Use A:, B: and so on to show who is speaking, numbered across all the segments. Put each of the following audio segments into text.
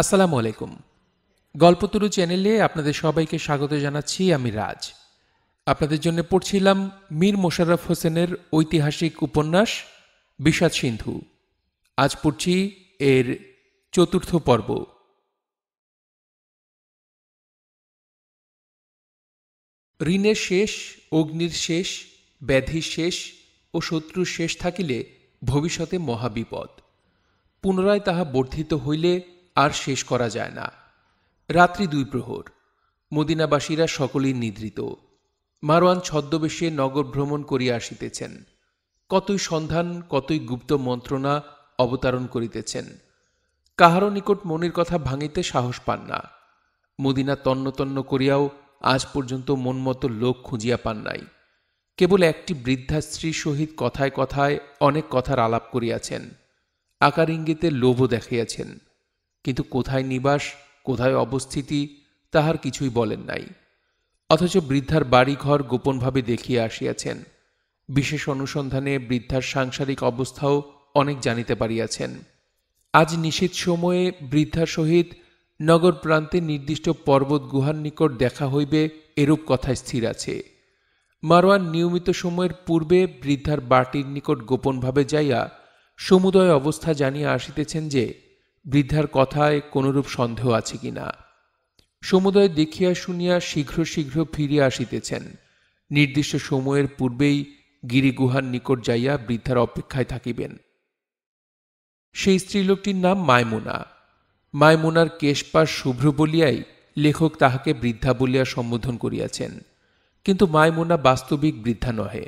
A: আসসালামু আলাইকুম গল্পতরু চ্যানেলে আপনাদের সবাইকে স্বাগত জানাচ্ছি আমি রাজ আপনাদের জন্য পড়ছিলাম মীর মোশাররফ হোসেনের ঐতিহাসিক উপন্যাস বিষাদ সিন্ধু আজ পড়ছি এর চতুর্থ পর্ব ঋণের শেষ অগ্নির শেষ ব্যাধির শেষ ও শত্রুর শেষ থাকিলে ভবিষ্যতে মহাবিপদ পুনরায় তাহা বর্ধিত হইলে আর শেষ করা যায় না রাত্রি দুই প্রহর মদিনাবাসীরা সকলেই নিদ্রিত মারওয়ান ছদ্মবেশে নগর ভ্রমণ করিয়া আসিতেছেন কতই সন্ধান কতই গুপ্ত মন্ত্রণা অবতারণ করিতেছেন কাহারও নিকট মনের কথা ভাঙিতে সাহস পান না মদিনা তন্নতন্ন করিয়াও আজ পর্যন্ত মনমতো লোক খুঁজিয়া পান নাই কেবল একটি বৃদ্ধা স্ত্রীর সহিত কথায় কথায় অনেক কথার আলাপ করিয়াছেন আকার ইঙ্গিতে লোভও দেখিয়াছেন কিন্তু কোথায় নিবাস কোথায় অবস্থিতি তাহার কিছুই বলেন নাই অথচ বৃদ্ধার বাড়িঘর গোপনভাবে দেখিয়ে আসিয়াছেন বিশেষ অনুসন্ধানে বৃদ্ধার সাংসারিক অবস্থাও অনেক জানিতে পারিয়াছেন আজ নিষেধ সময়ে বৃদ্ধার সহিত নগর প্রান্তে নির্দিষ্ট পর্বত গুহার নিকট দেখা হইবে এরূপ কথা স্থির আছে মারোয়ান নিয়মিত সময়ের পূর্বে বৃদ্ধার বাটির নিকট গোপনভাবে যাইয়া সমুদয় অবস্থা জানিয়া আসিতেছেন যে বৃদ্ধার কথায় কোনরূপ সন্দেহ আছে কি না সমুদয় দেখিয়া শুনিয়া শীঘ্র শীঘ্র ফিরিয়া আসিতেছেন নির্দিষ্ট সময়ের পূর্বেই গিরিগুহার নিকট যাইয়া বৃদ্ধার অপেক্ষায় থাকিবেন সেই স্ত্রীলোকটির নাম মায়মুনা মায়মুনার কেশপাশ শুভ্র বলিয়াই লেখক তাহাকে বৃদ্ধা বলিয়া সম্বোধন করিয়াছেন কিন্তু মায়মুনা বাস্তবিক বৃদ্ধা নহে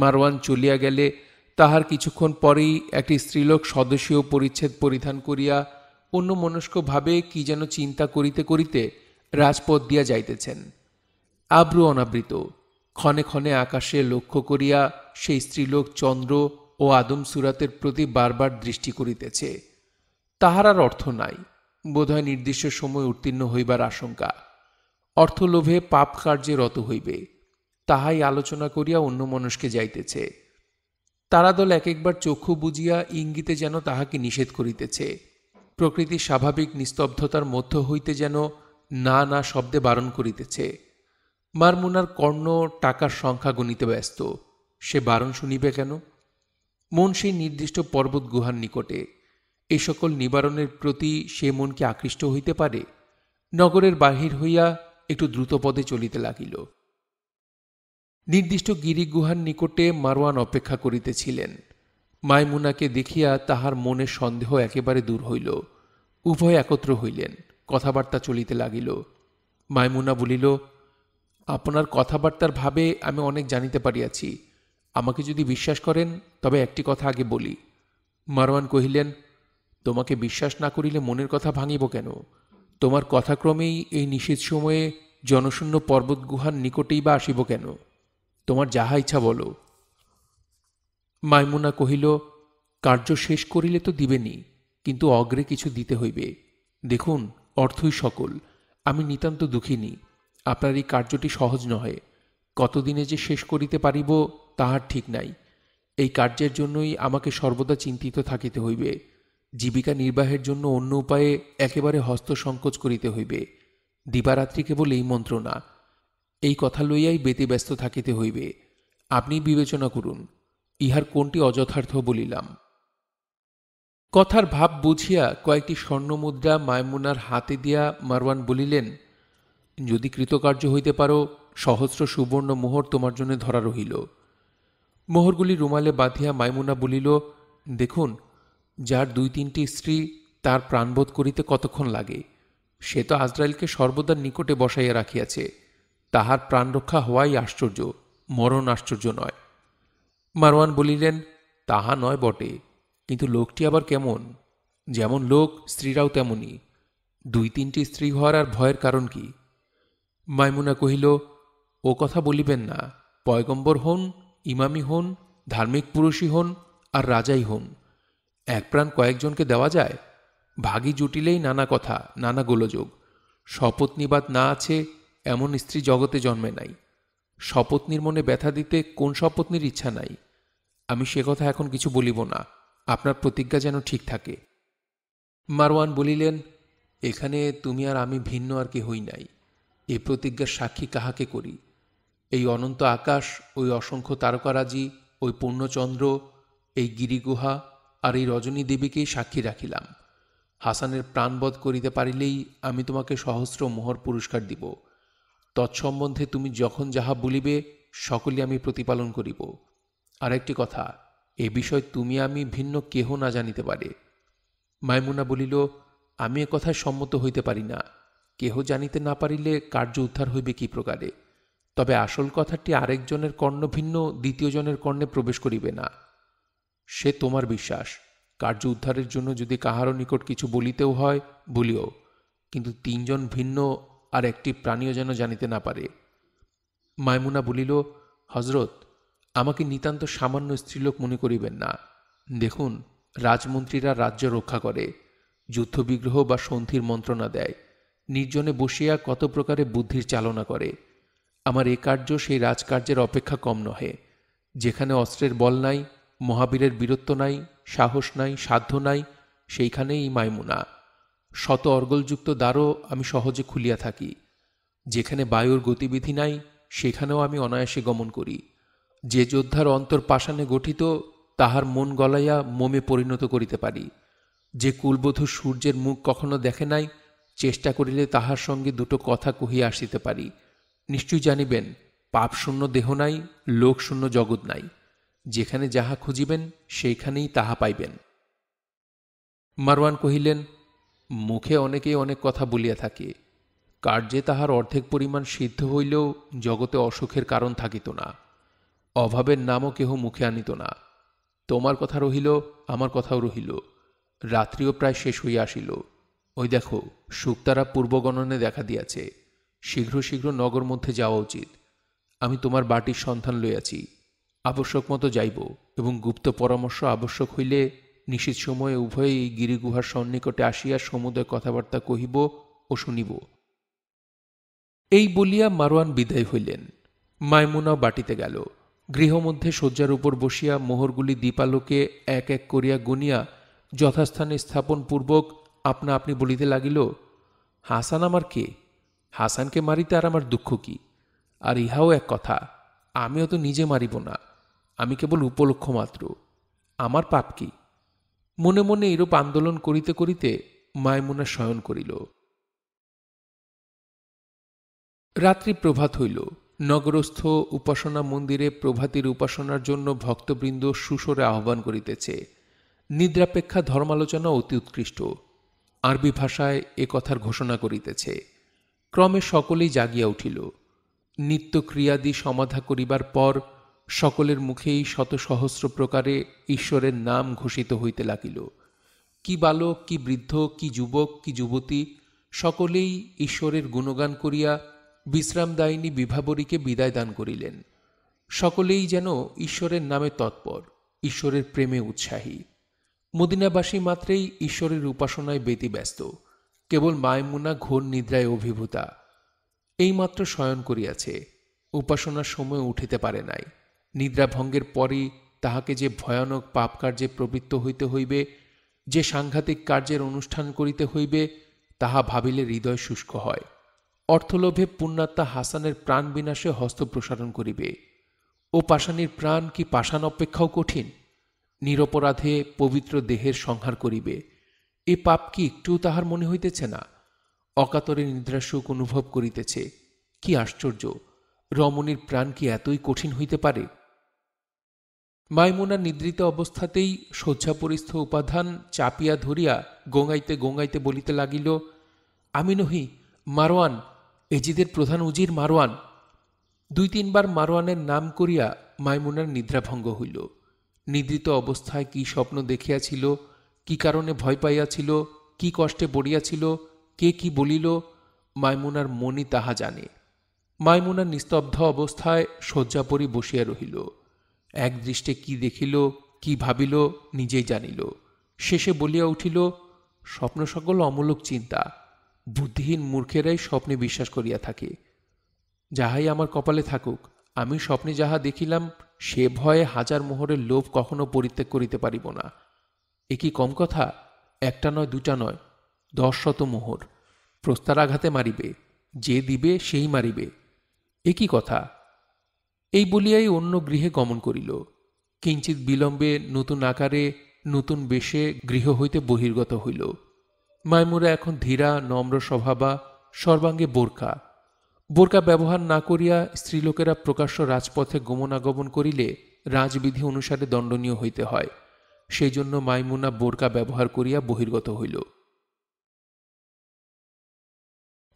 A: মারওয়ান চলিয়া গেলে তাহার কিছুক্ষণ পরেই একটি স্ত্রীলোক সদস্যীয় পরিচ্ছেদ পরিধান করিয়া অন্য মনস্কভাবে কি যেন চিন্তা করিতে করিতে রাজপথ দিয়া যাইতেছেন আব্রু অনাবৃত ক্ষণে ক্ষণে আকাশে লক্ষ্য করিয়া সেই স্ত্রীলোক চন্দ্র ও আদম সুরাতের প্রতি বারবার দৃষ্টি করিতেছে তাহার আর অর্থ নাই বোধহয় নির্দিষ্ট সময় উত্তীর্ণ হইবার আশঙ্কা অর্থলোভে পাপ কার্যে রত হইবে তাহাই আলোচনা করিয়া অন্য মনস্কে যাইতেছে তারা দল এক একবার চক্ষু বুঝিয়া ইঙ্গিতে যেন তাহাকে নিষেধ করিতেছে প্রকৃতির স্বাভাবিক নিস্তব্ধতার মধ্য হইতে যেন না না শব্দে বারণ করিতেছে মারমুনার কর্ণ টাকার সংখ্যা গণিতে ব্যস্ত সে বারণ শুনিবে কেন মন সেই নির্দিষ্ট পর্বত গুহার নিকটে এ সকল নিবারণের প্রতি সে মনকে আকৃষ্ট হইতে পারে নগরের বাহির হইয়া একটু দ্রুতপদে চলিতে লাগিল নির্দিষ্ট গিরিগুহার নিকটে মারওয়ান অপেক্ষা করিতেছিলেন মাইমুনাকে দেখিয়া তাহার মনে সন্দেহ একেবারে দূর হইল উভয় একত্র হইলেন কথাবার্তা চলিতে লাগিল মাইমুনা বলিল আপনার কথাবার্তার ভাবে আমি অনেক জানিতে পারিয়াছি আমাকে যদি বিশ্বাস করেন তবে একটি কথা আগে বলি মারওয়ান কহিলেন তোমাকে বিশ্বাস না করিলে মনের কথা ভাঙিব কেন তোমার কথাক্রমেই এই নিষেধ সময়ে জনশূন্য পর্বত গুহার নিকটেই বা আসিব কেন তোমার যাহা ইচ্ছা বলো মাইমুনা কহিল কার্য শেষ করিলে তো দিবেনি কিন্তু অগ্রে কিছু দিতে হইবে দেখুন অর্থই সকল আমি নিতান্ত দুঃখিনী আপনার এই কার্যটি সহজ নহে কতদিনে যে শেষ করিতে পারিব তাহার ঠিক নাই এই কার্যের জন্যই আমাকে সর্বদা চিন্তিত থাকিতে হইবে জীবিকা নির্বাহের জন্য অন্য উপায়ে একেবারে হস্ত সংকোচ করিতে হইবে দিবারাত্রি কেবল এই মন্ত্রণা এই কথা লইয়াই ব্যস্ত থাকিতে হইবে আপনি বিবেচনা করুন ইহার কোনটি অযথার্থ বলিলাম কথার ভাব বুঝিয়া কয়েকটি স্বর্ণমুদ্রা মায়মুনার হাতে দিয়া মারওয়ান বলিলেন যদি কৃতকার্য হইতে পারো সহস্র সুবর্ণ মোহর তোমার জন্য ধরা রহিল মোহরগুলি রুমালে বাঁধিয়া মাইমুনা বলিল দেখুন যার দুই তিনটি স্ত্রী তার প্রাণবোধ করিতে কতক্ষণ লাগে সে তো আজরাইলকে সর্বদা নিকটে বসাইয়া রাখিয়াছে তাহার প্রাণরক্ষা হওয়াই আশ্চর্য মরণ আশ্চর্য নয় মারওয়ান বলিলেন তাহা নয় বটে কিন্তু লোকটি আবার কেমন যেমন লোক স্ত্রীরাও তেমনি দুই তিনটি স্ত্রী হওয়ার আর ভয়ের কারণ কি মাইমুনা কহিল ও কথা বলিবেন না পয়গম্বর হন ইমামি হন ধার্মিক পুরুষই হন আর রাজাই হন এক প্রাণ কয়েকজনকে দেওয়া যায় ভাগি জুটিলেই নানা কথা নানা গোলযোগ শপথ নিবাদ না আছে এমন স্ত্রী জগতে জন্মে নাই শপথনির মনে ব্যথা দিতে কোন শপথনির ইচ্ছা নাই আমি সে কথা এখন কিছু বলিব না আপনার প্রতিজ্ঞা যেন ঠিক থাকে মারওয়ান বলিলেন এখানে তুমি আর আমি ভিন্ন আর কি হই নাই এ প্রতিজ্ঞার সাক্ষী কাহাকে করি এই অনন্ত আকাশ ওই অসংখ্য তারকারাজি ওই পূর্ণচন্দ্র এই গিরিগুহা আর এই রজনী দেবীকেই সাক্ষী রাখিলাম হাসানের প্রাণবধ করিতে পারিলেই আমি তোমাকে সহস্র মোহর পুরস্কার দিব তৎসম্বন্ধে তুমি যখন যাহা বলিবে সকলে আমি প্রতিপালন করিব আরেকটি কথা এ বিষয় তুমি আমি ভিন্ন কেহ না জানিতে পারে মাইমুনা বলিল আমি এ কথায় সম্মত হইতে পারি না কেহ জানিতে না পারিলে কার্য উদ্ধার হইবে কি প্রকারে তবে আসল কথাটি আরেকজনের কর্ণ ভিন্ন দ্বিতীয়জনের কর্ণে প্রবেশ করিবে না সে তোমার বিশ্বাস কার্য উদ্ধারের জন্য যদি কাহারও নিকট কিছু বলিতেও হয় বলিও কিন্তু তিনজন ভিন্ন আর একটি প্রাণীও যেন জানিতে না পারে মায়মুনা বলিল হজরত আমাকে নিতান্ত সামান্য স্ত্রীলোক মনে করিবেন না দেখুন রাজমন্ত্রীরা রাজ্য রক্ষা করে যুদ্ধবিগ্রহ বা সন্ধির মন্ত্রণা দেয় নির্জনে বসিয়া কত প্রকারে বুদ্ধির চালনা করে আমার এ কার্য সেই রাজকার্যের অপেক্ষা কম নহে যেখানে অস্ত্রের বল নাই মহাবীরের বীরত্ব নাই সাহস নাই সাধ্য নাই সেইখানেই মাইমুনা শত অর্গলযুক্ত দ্বারও আমি সহজে খুলিয়া থাকি যেখানে বায়ুর গতিবিধি নাই সেখানেও আমি অনায়াসে গমন করি যে যোদ্ধার অন্তর পাষাণে গঠিত তাহার মন গলাইয়া মোমে পরিণত করিতে পারি যে কুলবধূ সূর্যের মুখ কখনো দেখে নাই চেষ্টা করিলে তাহার সঙ্গে দুটো কথা কহিয়া আসিতে পারি নিশ্চয়ই জানিবেন পাপ শূন্য দেহ নাই লোকশূন্য জগৎ নাই যেখানে যাহা খুঁজিবেন সেইখানেই তাহা পাইবেন মারওয়ান কহিলেন মুখে অনেকেই অনেক কথা বলিয়া থাকে কার্যে তাহার অর্ধেক পরিমাণ সিদ্ধ হইলেও জগতে অসুখের কারণ থাকিত না অভাবের নামও কেহ মুখে আনিত না তোমার কথা রহিল আমার কথাও রহিল রাত্রিও প্রায় শেষ হইয়া আসিল ওই দেখো শুক্তারা পূর্বগণনে দেখা দিয়াছে শীঘ্র শীঘ্র নগর মধ্যে যাওয়া উচিত আমি তোমার বাটির সন্ধান লইয়াছি আবশ্যক মতো যাইব এবং গুপ্ত পরামর্শ আবশ্যক হইলে নিশ্চিত সময়ে এই গিরিগুহার সন্নিকটে আসিয়া সমুদয় কথাবার্তা কহিব ও শুনিব এই বলিয়া মারোয়ান বিদায় হইলেন মাইমুনাও বাটিতে গেল গৃহমধ্যে শয্যার উপর বসিয়া মোহরগুলি দীপালোকে এক এক করিয়া গুনিয়া যথাস্থানে স্থাপন পূর্বক আপনা আপনি বলিতে লাগিল হাসান আমার কে হাসানকে মারিতে আর আমার দুঃখ কি আর ইহাও এক কথা আমিও তো নিজে মারিব না আমি কেবল উপলক্ষ মাত্র আমার পাপ কি মনে মনে এরূপ আন্দোলন করিতে করিতে মায়মুনা শয়ন করিল রাত্রি প্রভাত হইল নগরস্থ উপাসনা মন্দিরে প্রভাতীর উপাসনার জন্য ভক্তবৃন্দ সুসরে আহ্বান করিতেছে নিদ্রাপেক্ষা ধর্মালোচনা অতি উৎকৃষ্ট আরবি ভাষায় এ কথার ঘোষণা করিতেছে ক্রমে সকলেই জাগিয়া উঠিল নিত্য ক্রিয়াদি সমাধা করিবার পর সকলের মুখেই শত সহস্র প্রকারে ঈশ্বরের নাম ঘোষিত হইতে লাগিল কি বালক কি বৃদ্ধ কি যুবক কি যুবতী সকলেই ঈশ্বরের গুণগান করিয়া বিশ্রামদায়িনী বিভাবরীকে বিদায় দান করিলেন সকলেই যেন ঈশ্বরের নামে তৎপর ঈশ্বরের প্রেমে উৎসাহী মদিনাবাসী মাত্রেই ঈশ্বরের উপাসনায় ব্যতিব্যস্ত কেবল মায়মুনা ঘোর নিদ্রায় অভিভূতা এইমাত্র শয়ন করিয়াছে উপাসনার সময় উঠিতে পারে নাই নিদ্রাভঙ্গের পরই তাহাকে যে ভয়ানক পাপ কার্যে প্রবৃত্ত হইতে হইবে যে সাংঘাতিক কার্যের অনুষ্ঠান করিতে হইবে তাহা ভাবিলে হৃদয় শুষ্ক হয় অর্থলোভে পুণ্যাত্মা হাসানের প্রাণ বিনাশে হস্ত প্রসারণ করিবে ও পাশানির প্রাণ কি পাষাণ অপেক্ষাও কঠিন নিরপরাধে পবিত্র দেহের সংহার করিবে এ পাপ কি একটু তাহার মনে হইতেছে না অকাতরে নিদ্রাসুখ অনুভব করিতেছে কি আশ্চর্য রমণীর প্রাণ কি এতই কঠিন হইতে পারে মাইমুনা নিদ্রিত অবস্থাতেই শয্যাপরিস্থ উপাধান চাপিয়া ধরিয়া গোঙাইতে গোঙাইতে বলিতে লাগিল আমি নহি মারোয়ান এজিদের প্রধান উজির মারোয়ান দুই তিনবার মারোয়ানের নাম করিয়া মাইমুনার নিদ্রাভঙ্গ হইল নিদ্রিত অবস্থায় কি স্বপ্ন দেখিয়াছিল কি কারণে ভয় পাইয়াছিল কি কষ্টে পড়িয়াছিল কে কি বলিল মাইমুনার মনই তাহা জানে মাইমুনা নিস্তব্ধ অবস্থায় শয্যাপরি বসিয়া রহিল এক দৃষ্টে কি দেখিল কি ভাবিল নিজেই জানিল শেষে বলিয়া উঠিল স্বপ্ন সকল অমূলক চিন্তা বুদ্ধিহীন মূর্খেরাই স্বপ্নে বিশ্বাস করিয়া থাকে যাহাই আমার কপালে থাকুক আমি স্বপ্নে যাহা দেখিলাম সে ভয়ে হাজার মোহরের লোভ কখনো পরিত্যাগ করিতে পারিব না এ কি কম কথা একটা নয় দুটা নয় দশ শত মোহর প্রস্তারাঘাতে মারিবে যে দিবে সেই মারিবে এ কি কথা এই বলিয়াই অন্য গৃহে গমন করিল কিঞ্চিত বিলম্বে নতুন আকারে নতুন বেশে গৃহ হইতে বহির্গত হইল মাইমুরা এখন ধীরা নম্র স্বভাবা সর্বাঙ্গে বোরকা বোরকা ব্যবহার না করিয়া স্ত্রীলোকেরা প্রকাশ্য রাজপথে গমনাগমন করিলে রাজবিধি অনুসারে দণ্ডনীয় হইতে হয় সেই জন্য মাইমুনা বোরকা ব্যবহার করিয়া বহির্গত হইল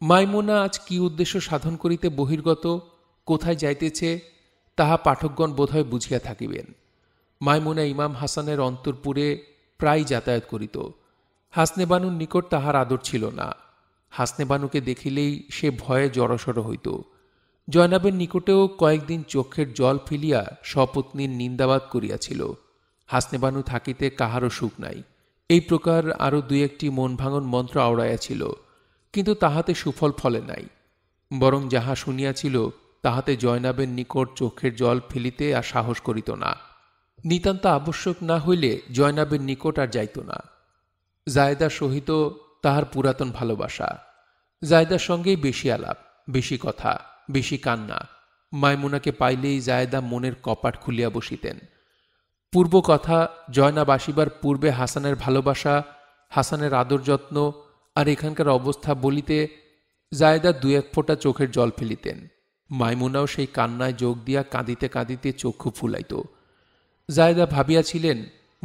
A: মাইমুনা আজ কি উদ্দেশ্য সাধন করিতে বহির্গত কোথায় যাইতেছে তাহা পাঠকগণ বোধহয় বুঝিয়া থাকিবেন মাইমুনা ইমাম হাসানের অন্তরপুরে প্রায় যাতায়াত করিত হাসনেবানুর নিকট তাহার আদর ছিল না হাসনেবানুকে দেখিলেই সে ভয়ে জড়সড় হইত জয়নাবের নিকটেও কয়েকদিন চোখের জল ফেলিয়া স্বপত্নীর নিন্দাবাদ করিয়াছিল হাসনেবানু থাকিতে কাহারও সুখ নাই এই প্রকার আরও দুই একটি মন ভাঙন মন্ত্র আওড়াইয়াছিল কিন্তু তাহাতে সুফল ফলে নাই বরং যাহা শুনিয়াছিল তাহাতে জয়নাবের নিকট চোখের জল ফেলিতে আর সাহস করিত না নিতান্ত আবশ্যক না হইলে জয়নাবের নিকট আর যাইত না জায়দার সহিত তাহার পুরাতন ভালোবাসা জায়দার সঙ্গেই বেশি আলাপ বেশি কথা বেশি কান্না মাইমুনাকে পাইলেই জায়দা মনের কপাট খুলিয়া বসিতেন পূর্ব কথা জয়নাব আসিবার পূর্বে হাসানের ভালোবাসা হাসানের আদর যত্ন আর এখানকার অবস্থা বলিতে জায়দা দু এক ফোঁটা চোখের জল ফেলিতেন মাইমুনাও সেই কান্নায় যোগ দিয়া কাঁদিতে কাঁদিতে চক্ষু ফুলাইত জায়দা ভাবিয়াছিলেন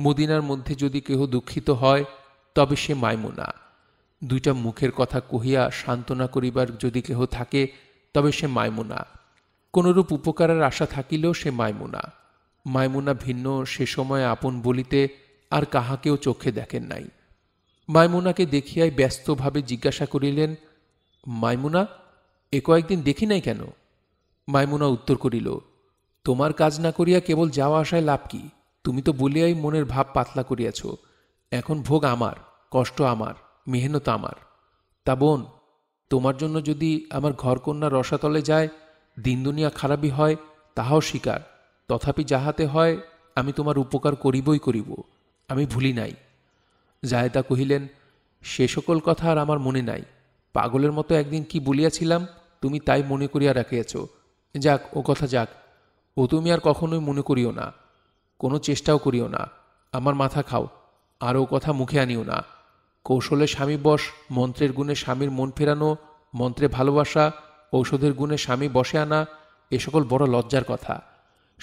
A: মদিনার মধ্যে যদি কেহ দুঃখিত হয় তবে সে মাইমুনা দুইটা মুখের কথা কহিয়া সান্ত্বনা করিবার যদি কেহ থাকে তবে সে মাইমুনা কোনরূপ উপকারের আশা থাকিলেও সে মাইমুনা মাইমুনা ভিন্ন সে সময় আপন বলিতে আর কাহাকেও চোখে দেখেন নাই মাইমুনাকে দেখিয়াই ব্যস্তভাবে জিজ্ঞাসা করিলেন মাইমুনা এ কয়েকদিন দেখি নাই কেন মাইমুনা উত্তর করিল তোমার কাজ না করিয়া কেবল যাওয়া আসায় লাভ কি তুমি তো বলিয়াই মনের ভাব পাতলা করিয়াছ এখন ভোগ আমার কষ্ট আমার মেহনত আমার তা বোন তোমার জন্য যদি আমার ঘরকন্যা রসাতলে যায় দিন দুনিয়া খারাপই হয় তাহাও স্বীকার তথাপি যাহাতে হয় আমি তোমার উপকার করিবই করিব আমি ভুলি নাই জায়দা কহিলেন সে সকল কথা আর আমার মনে নাই পাগলের মতো একদিন কি বলিয়াছিলাম তুমি তাই মনে করিয়া রাখিয়াছ যাক ও কথা যাক ও তুমি আর কখনোই মনে করিও না কোনো চেষ্টাও করিও না আমার মাথা খাও আর ও কথা মুখে আনিও না কৌশলে স্বামী বস মন্ত্রের গুণে স্বামীর মন ফেরানো মন্ত্রে ভালোবাসা ঔষধের গুণে স্বামী বসে আনা এ সকল বড় লজ্জার কথা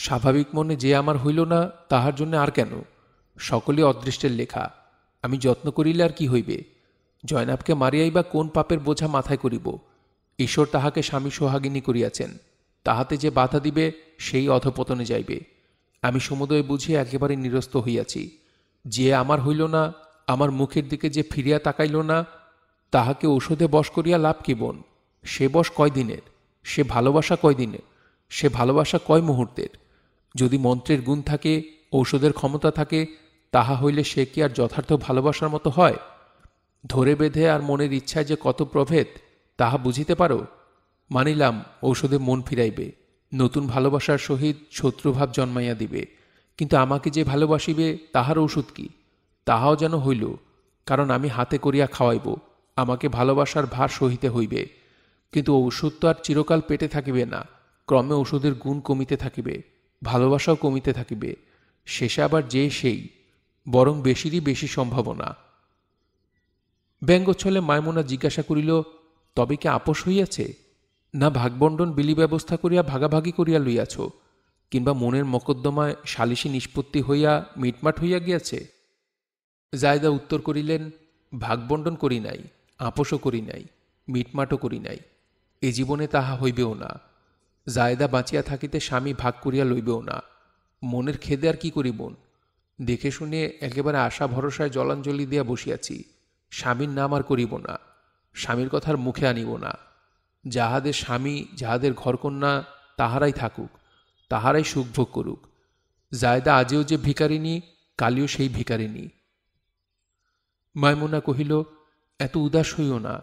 A: স্বাভাবিক মনে যে আমার হইল না তাহার জন্য আর কেন সকলই অদৃষ্টের লেখা আমি যত্ন করিলে আর কি হইবে জয়নাবকে মারিয়াই বা কোন পাপের বোঝা মাথায় করিব ঈশ্বর তাহাকে স্বামী সোহাগিনী করিয়াছেন তাহাতে যে বাধা দিবে সেই অধপতনে যাইবে আমি সমুদয় বুঝে একেবারে নিরস্ত হইয়াছি যে আমার হইল না আমার মুখের দিকে যে ফিরিয়া তাকাইল না তাহাকে ওষুধে বশ করিয়া লাভ কি বোন সে বশ কয়দিনের সে ভালোবাসা কয়দিনের সে ভালোবাসা কয় মুহূর্তের যদি মন্ত্রের গুণ থাকে ঔষধের ক্ষমতা থাকে তাহা হইলে সে কি আর যথার্থ ভালোবাসার মতো হয় ধরে বেঁধে আর মনের ইচ্ছায় যে কত প্রভেদ তাহা বুঝিতে পারো মানিলাম ঔষধে মন ফিরাইবে নতুন ভালোবাসার সহিত শত্রুভাব জন্মাইয়া দিবে কিন্তু আমাকে যে ভালোবাসিবে তাহার ঔষধ কি তাহাও যেন হইল কারণ আমি হাতে করিয়া খাওয়াইব আমাকে ভালোবাসার ভার সহিতে হইবে কিন্তু ঔষধ তো আর চিরকাল পেটে থাকিবে না ক্রমে ওষুধের গুণ কমিতে থাকিবে ভালোবাসাও কমিতে থাকিবে শেষে আবার যে সেই বরং বেশিরই বেশি সম্ভাবনা ব্যঙ্গচ্ছলে মায়মোনা জিজ্ঞাসা করিল তবে কি আপোষ হইয়াছে না ভাগবণ্ডন বিলি ব্যবস্থা করিয়া ভাগাভাগি করিয়া লইয়াছ কিংবা মনের মকদ্দমায় সালিসি নিষ্পত্তি হইয়া মিটমাট হইয়া গিয়াছে জায়দা উত্তর করিলেন ভাগবণ্ডন করি নাই আপোষও করি নাই মিটমাটও করি নাই এ জীবনে তাহা হইবেও না জায়দা বাঁচিয়া থাকিতে স্বামী ভাগ করিয়া লইবেও না মনের খেদে আর কি করি বোন দেখে শুনে একেবারে আশা ভরসায় জলাঞ্জলি দিয়া বসিয়াছি স্বামীর নাম আর করিব না স্বামীর কথার মুখে আনিব না যাহাদের স্বামী যাহাদের ঘরকন্যা তাহারাই থাকুক তাহারাই সুখভোগ করুক জায়দা আজেও যে ভিকারিনী কালিও সেই ভিকারিনী মায়মুনা কহিল এত উদাস হইও না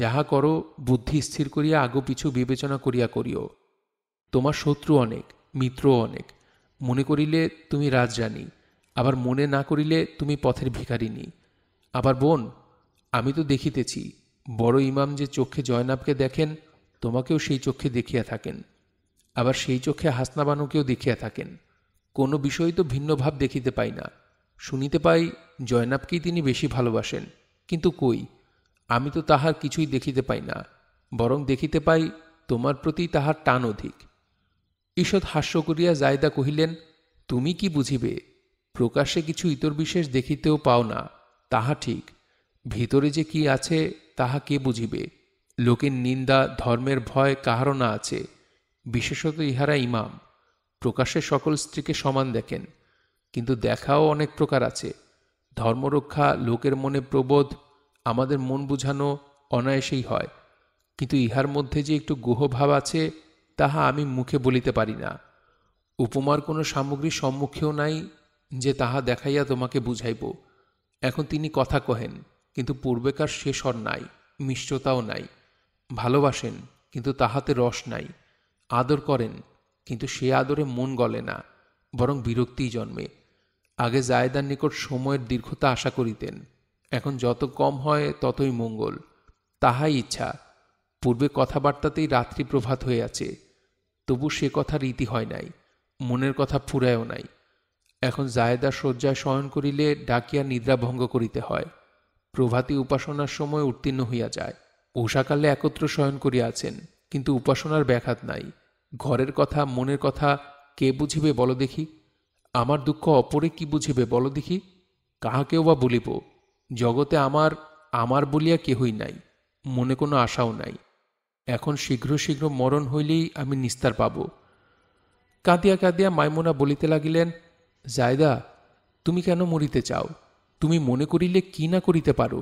A: যাহা করো বুদ্ধি স্থির করিয়া আগো পিছু বিবেচনা করিয়া করিও তোমার শত্রু অনেক মিত্র অনেক মনে করিলে তুমি রাজরানী আবার মনে না করিলে তুমি পথের ভিকারিনী আবার বোন আমি তো দেখিতেছি বড় ইমাম যে চোখে জয়নাবকে দেখেন তোমাকেও সেই চোখে দেখিয়া থাকেন আবার সেই চোখে হাসনাবানুকেও দেখিয়া থাকেন কোনো বিষয় তো ভিন্নভাব দেখিতে পাই না শুনিতে পাই জয়নাবকেই তিনি বেশি ভালোবাসেন কিন্তু কই আমি তো তাহার কিছুই দেখিতে পাই না বরং দেখিতে পাই তোমার প্রতি তাহার টান অধিক ঈষৎ হাস্য করিয়া জায়দা কহিলেন তুমি কি বুঝিবে প্রকাশে কিছু ইতর বিশেষ দেখিতেও পাও না তাহা ঠিক ভিতরে যে কি আছে তাহা কে বুঝিবে লোকের নিন্দা ধর্মের ভয় কাহারও না আছে বিশেষত ইহারা ইমাম প্রকাশ্যে সকল স্ত্রীকে সমান দেখেন কিন্তু দেখাও অনেক প্রকার আছে ধর্মরক্ষা লোকের মনে প্রবোধ আমাদের মন বুঝানো অনায়াসেই হয় কিন্তু ইহার মধ্যে যে একটু গুহভাব আছে তাহা আমি মুখে বলিতে পারি না উপমার কোনো সামগ্রী সম্মুখেও নাই যে তাহা দেখাইয়া তোমাকে বুঝাইব এখন তিনি কথা কহেন কিন্তু পূর্বেকার শেষর নাই মিষ্টতাও নাই ভালোবাসেন কিন্তু তাহাতে রস নাই আদর করেন কিন্তু সে আদরে মন গলে না বরং বিরক্তিই জন্মে আগে জায়দার নিকট সময়ের দীর্ঘতা আশা করিতেন এখন যত কম হয় ততই মঙ্গল তাহাই ইচ্ছা পূর্বে কথাবার্তাতেই রাত্রি প্রভাত হয়ে আছে তবু সে কথা রীতি হয় নাই মনের কথা ফুরায়ও নাই এখন জায়দা শয্যায় শয়ন করিলে ডাকিয়া নিদ্রাভঙ্গ করিতে হয় প্রভাতী উপাসনার সময় উত্তীর্ণ হইয়া যায় ঊষাকালে একত্র শয়ন করিয়াছেন কিন্তু উপাসনার ব্যাঘাত নাই ঘরের কথা মনের কথা কে বুঝিবে বল দেখি আমার দুঃখ অপরে কি বুঝিবে বল দেখি কাহাকেও বা বলিব জগতে আমার আমার বলিয়া কেহই নাই মনে কোনো আশাও নাই এখন শীঘ্র শীঘ্র মরণ হইলেই আমি নিস্তার পাব কাঁদিয়া কাঁদিয়া মাইমোনা বলিতে লাগিলেন জায়দা তুমি কেন মরিতে চাও তুমি মনে করিলে কি না করিতে পারো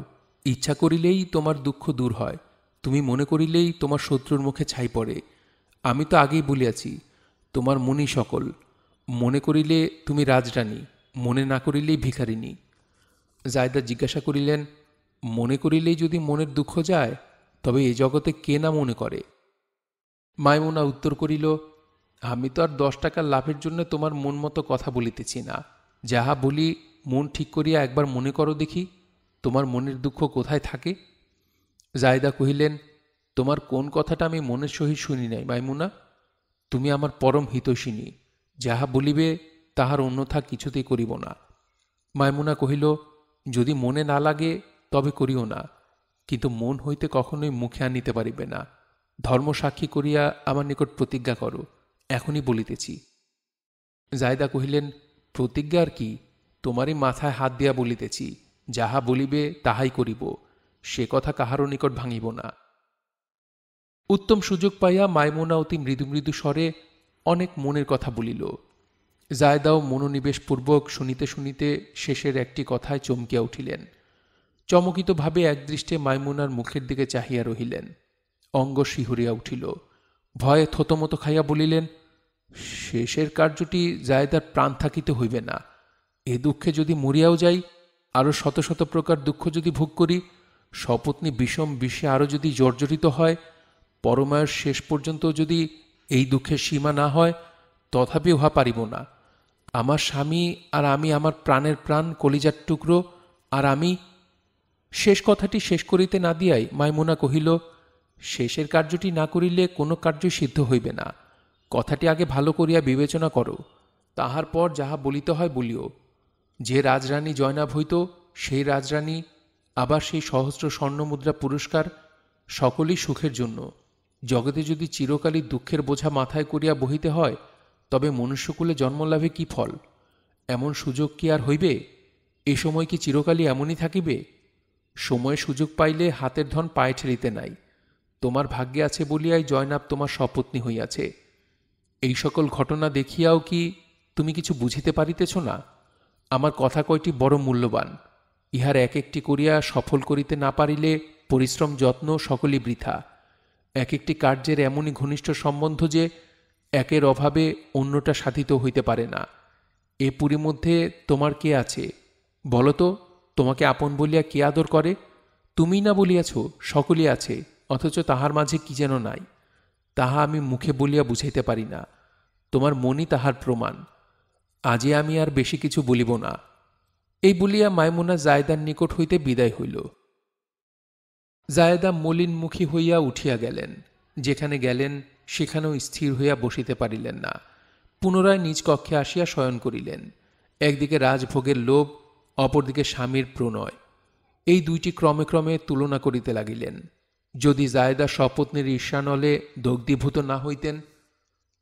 A: ইচ্ছা করিলেই তোমার দুঃখ দূর হয় তুমি মনে করিলেই তোমার শত্রুর মুখে ছাই পড়ে আমি তো আগেই বলিয়াছি তোমার মনই সকল মনে করিলে তুমি রাজরানী মনে না করিলেই ভিখারিনী জায়দা জিজ্ঞাসা করিলেন মনে করিলেই যদি মনের দুঃখ যায় তবে এ জগতে কে না মনে করে মাইমুনা উত্তর করিল আমি তো আর দশ টাকার লাভের জন্য তোমার মন মতো কথা বলিতেছি না যাহা বলি মন ঠিক করিয়া একবার মনে করো দেখি তোমার মনের দুঃখ কোথায় থাকে জায়দা কহিলেন তোমার কোন কথাটা আমি মনের সহিত শুনি নাই মাইমুনা তুমি আমার পরম হিতৈষিনী যাহা বলিবে তাহার অন্যথা কিছুতেই করিব না মাইমুনা কহিল যদি মনে না লাগে তবে করিও না কিন্তু মন হইতে কখনোই মুখে আনিতে পারিবে না ধর্ম সাক্ষী করিয়া আমার নিকট প্রতিজ্ঞা করো এখনই বলিতেছি জায়দা কহিলেন প্রতিজ্ঞা আর কি তোমারই মাথায় হাত দিয়া বলিতেছি যাহা বলিবে তাহাই করিব সে কথা কাহারও নিকট ভাঙিব না উত্তম সুযোগ পাইয়া মাইমোনা অতি মৃদু মৃদু স্বরে অনেক মনের কথা বলিল জায়দাও পূর্বক শুনিতে শুনিতে শেষের একটি কথায় চমকিয়া উঠিলেন চমকিতভাবে একদৃষ্টে মাইমুনার মুখের দিকে চাহিয়া রহিলেন অঙ্গ শিহরিয়া উঠিল ভয়ে থতমত খাইয়া বলিলেন শেষের কার্যটি জায়দার প্রাণ থাকিতে হইবে না এ দুঃখে যদি মরিয়াও যাই আরও শত শত প্রকার দুঃখ যদি ভোগ করি সপত্নী বিষম বিষে আরও যদি জর্জরিত হয় পরমায়ের শেষ পর্যন্ত যদি এই দুঃখের সীমা না হয় তথাপি উহা পারিব না আমার স্বামী আর আমি আমার প্রাণের প্রাণ কলিজার টুকরো আর আমি শেষ কথাটি শেষ করিতে না দিয়াই মাইমুনা কহিল শেষের কার্যটি না করিলে কোনো কার্য সিদ্ধ হইবে না কথাটি আগে ভালো করিয়া বিবেচনা করো তাহার পর যাহা বলিতে হয় বলিও যে রাজরানী জয়নাভ হইত সেই রাজরানী আবার সেই সহস্র স্বর্ণমুদ্রা পুরস্কার সকলেই সুখের জন্য জগতে যদি চিরকালই দুঃখের বোঝা মাথায় করিয়া বহিতে হয় তবে মনুষ্যকুলে জন্মলাভে কি ফল এমন সুযোগ কি আর হইবে এ সময় কি চিরকালই এমনই থাকিবে সময়ে সুযোগ পাইলে হাতের ধন পায়ে ঠেলিতে নাই তোমার ভাগ্যে আছে বলিয়াই জয়নাব তোমার সপত্নী হইয়াছে এই সকল ঘটনা দেখিয়াও কি তুমি কিছু বুঝিতে পারিতেছ না আমার কথা কয়টি বড় মূল্যবান ইহার এক একটি করিয়া সফল করিতে না পারিলে পরিশ্রম যত্ন সকলই বৃথা এক একটি কার্যের এমনই ঘনিষ্ঠ সম্বন্ধ যে একের অভাবে অন্যটা সাধিত হইতে পারে না এ পুরীর মধ্যে তোমার কে আছে বলতো তোমাকে আপন বলিয়া কে আদর করে তুমি না বলিয়াছ সকলই আছে অথচ তাহার মাঝে কি যেন নাই তাহা আমি মুখে বলিয়া বুঝাইতে পারি না তোমার মনই তাহার প্রমাণ আজে আমি আর বেশি কিছু বলিব না এই বলিয়া মাইমুনা জায়দার নিকট হইতে বিদায় হইল জায়দা মলিনমুখী হইয়া উঠিয়া গেলেন যেখানে গেলেন সেখানেও স্থির হইয়া বসিতে পারিলেন না পুনরায় নিজ কক্ষে আসিয়া শয়ন করিলেন একদিকে রাজভোগের লোভ অপরদিকে স্বামীর প্রণয় এই দুইটি ক্রমে ক্রমে তুলনা করিতে লাগিলেন যদি জায়দা স্বপত্নীর ঈর্ষানলে দগ্ধীভূত না হইতেন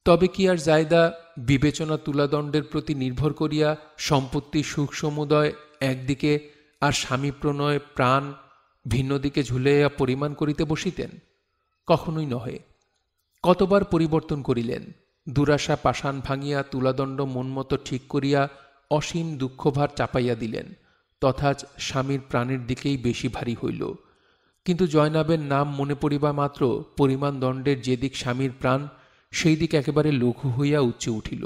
A: তবে কি আর জায়দা বিবেচনা তুলাদণ্ডের প্রতি নির্ভর করিয়া সম্পত্তি সুখ সমুদয় একদিকে আর স্বামী প্রণয় প্রাণ ভিন্ন দিকে ঝুলাইয়া পরিমাণ করিতে বসিতেন কখনোই নহে কতবার পরিবর্তন করিলেন দুরাশা পাষাণ ভাঙিয়া তুলাদণ্ড মনমতো ঠিক করিয়া অসীম দুঃখভার চাপাইয়া দিলেন তথাচ স্বামীর প্রাণের দিকেই বেশি ভারী হইল কিন্তু জয়নাবের নাম মনে পড়িবা মাত্র পরিমাণ দণ্ডের যেদিক স্বামীর প্রাণ সেই দিক একেবারে লঘু হইয়া উচ্চে উঠিল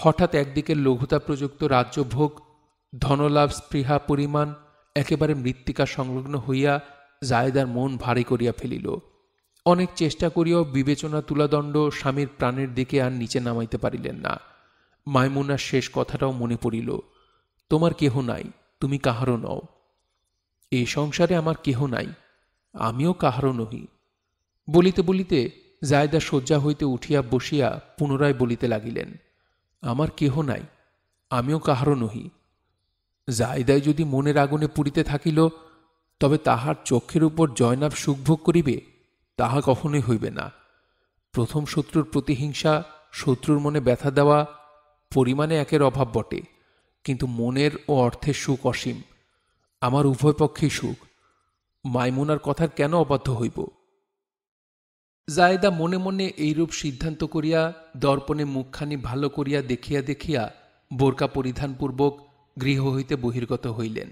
A: হঠাৎ একদিকের লঘুতা প্রযুক্ত রাজ্যভোগ ধনলাভ স্পৃহা পরিমাণ একেবারে মৃত্তিকা সংলগ্ন হইয়া জায়দার মন ভারী করিয়া ফেলিল অনেক চেষ্টা করিয়াও বিবেচনা তুলাদণ্ড স্বামীর প্রাণের দিকে আর নিচে নামাইতে পারিলেন না মাইমুনার শেষ কথাটাও মনে পড়িল তোমার কেহ নাই তুমি কাহারও নও এ সংসারে আমার কেহ নাই আমিও কাহারও নহি বলিতে বলিতে জায়দা শয্যা হইতে উঠিয়া বসিয়া পুনরায় বলিতে লাগিলেন আমার কেহ নাই আমিও কাহারও নহি জায়দায় যদি মনের আগুনে পুরিতে থাকিল তবে তাহার চক্ষের উপর জয়নাব সুখভোগ করিবে তাহা কখনোই হইবে না প্রথম শত্রুর প্রতিহিংসা শত্রুর মনে ব্যথা দেওয়া পরিমাণে একের অভাব বটে কিন্তু মনের ও অর্থের সুখ অসীম আমার উভয় পক্ষেই সুখ মাইমুনার কথার কেন অবাধ্য হইব জায়দা মনে মনে এইরূপ সিদ্ধান্ত করিয়া দর্পণে মুখখানি ভালো করিয়া দেখিয়া দেখিয়া বোরকা পরিধানপূর্বক গৃহ হইতে বহির্গত হইলেন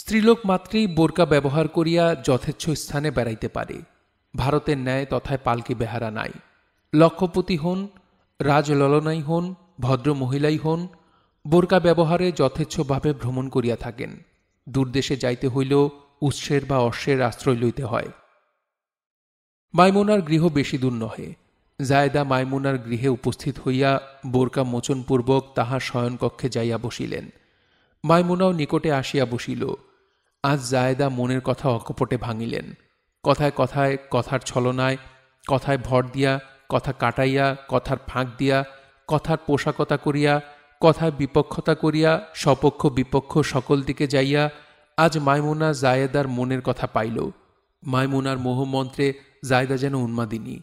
A: স্ত্রীলোক মাত্রেই বোরকা ব্যবহার করিয়া যথেচ্ছ স্থানে বেড়াইতে পারে ভারতের ন্যায় তথায় পালকি বেহারা নাই লক্ষপতি হন রাজললনাই হন ভদ্র মহিলাই হন বোরকা ব্যবহারে যথেচ্ছভাবে ভ্রমণ করিয়া থাকেন দূরদেশে যাইতে হইলেও উৎসের বা অশ্বের আশ্রয় লইতে হয় মাইমুনার গৃহ বেশি দূর নহে জায়দা মাইমুনার গৃহে উপস্থিত হইয়া বোরকা মোচনপূর্বক তাহার শয়নকক্ষে যাইয়া বসিলেন মাইমুনাও নিকটে আসিয়া বসিল আজ জায়দা মনের কথা অকপটে ভাঙিলেন কথায় কথায় কথার ছলনায় কথায় ভর দিয়া কথা কাটাইয়া কথার ফাঁক দিয়া কথার পোশাকতা করিয়া কথায় বিপক্ষতা করিয়া সপক্ষ বিপক্ষ সকল দিকে যাইয়া আজ মাইমুনা জায়েদার মনের কথা পাইল মাইমুনার মোহমন্ত্রে জায়দা যেন উন্মাদিনী